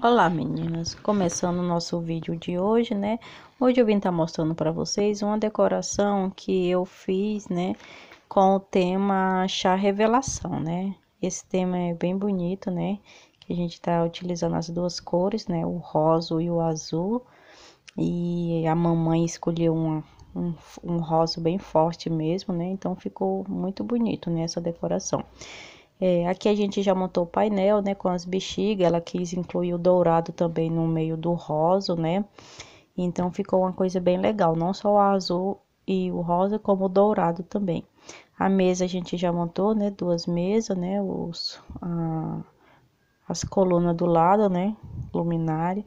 Olá meninas, começando o nosso vídeo de hoje, né? Hoje eu vim estar tá mostrando para vocês uma decoração que eu fiz, né? Com o tema chá revelação, né? Esse tema é bem bonito, né? Que a gente tá utilizando as duas cores, né? O rosa e o azul. E a mamãe escolheu uma, um, um rosa bem forte mesmo, né? Então ficou muito bonito, né? Essa decoração. É, aqui a gente já montou o painel, né, com as bexigas, ela quis incluir o dourado também no meio do rosa, né, então ficou uma coisa bem legal, não só o azul e o rosa, como o dourado também. A mesa a gente já montou, né, duas mesas, né, os, a, as colunas do lado, né, luminária,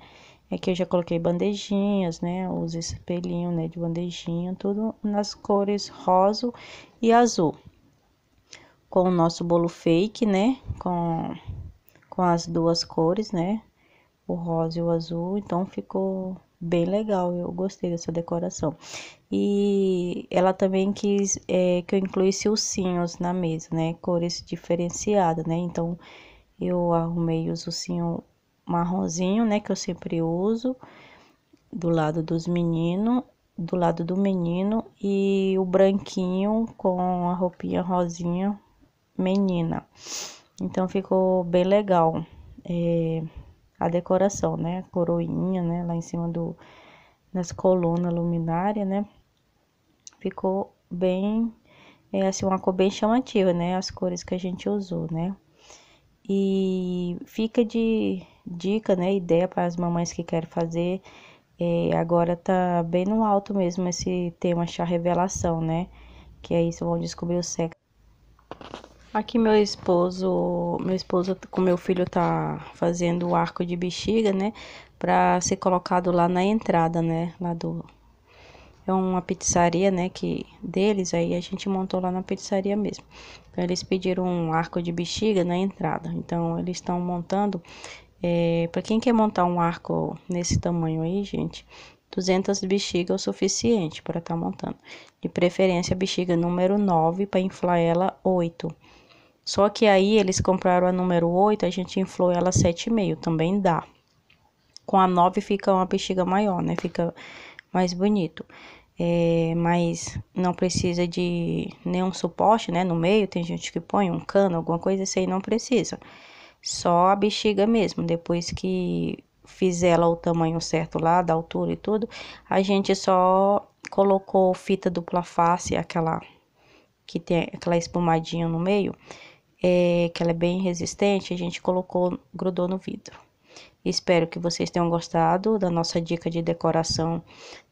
aqui é eu já coloquei bandejinhas, né, os espelhinhos, né, de bandejinha, tudo nas cores rosa e azul com o nosso bolo fake, né? Com, com as duas cores, né? O rosa e o azul, então ficou bem legal, eu gostei dessa decoração. E ela também quis é, que eu incluísse os ursinhos na mesa, né? Cores diferenciadas, né? Então, eu arrumei os ursinhos marronzinho, né? Que eu sempre uso, do lado dos meninos, do lado do menino. E o branquinho com a roupinha rosinha menina. Então ficou bem legal é, a decoração, né? A coroinha, né? Lá em cima do, das colunas luminária, né? Ficou bem, é, assim, uma cor bem chamativa, né? As cores que a gente usou, né? E fica de dica, né? Ideia para as mamães que querem fazer. É, agora tá bem no alto mesmo esse tema chá revelação, né? Que é isso, vão descobrir o sexo Aqui meu esposo, meu esposo com meu filho tá fazendo o arco de bexiga, né, para ser colocado lá na entrada, né, lá do é uma pizzaria, né, que deles aí a gente montou lá na pizzaria mesmo. Então eles pediram um arco de bexiga na entrada. Então eles estão montando é, para quem quer montar um arco nesse tamanho aí, gente, 200 bexigas é o suficiente para estar tá montando. De preferência, bexiga número 9 para inflar ela 8 só que aí eles compraram a número 8, a gente inflou ela 7,5, também dá. Com a 9 fica uma bexiga maior, né? Fica mais bonito. É, mas não precisa de nenhum suporte, né? No meio tem gente que põe um cano, alguma coisa, isso aí não precisa. Só a bexiga mesmo, depois que fiz ela o tamanho certo lá, da altura e tudo, a gente só colocou fita dupla face, aquela que tem aquela espumadinha no meio, é, que ela é bem resistente, a gente colocou, grudou no vidro. Espero que vocês tenham gostado da nossa dica de decoração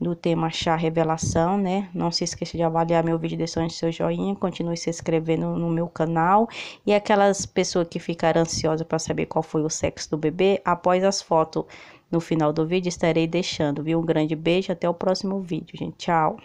do tema chá revelação, né? Não se esqueça de avaliar meu vídeo, deixando seu joinha, continue se inscrevendo no meu canal. E aquelas pessoas que ficaram ansiosas para saber qual foi o sexo do bebê, após as fotos no final do vídeo estarei deixando, viu? Um grande beijo, até o próximo vídeo, gente. Tchau!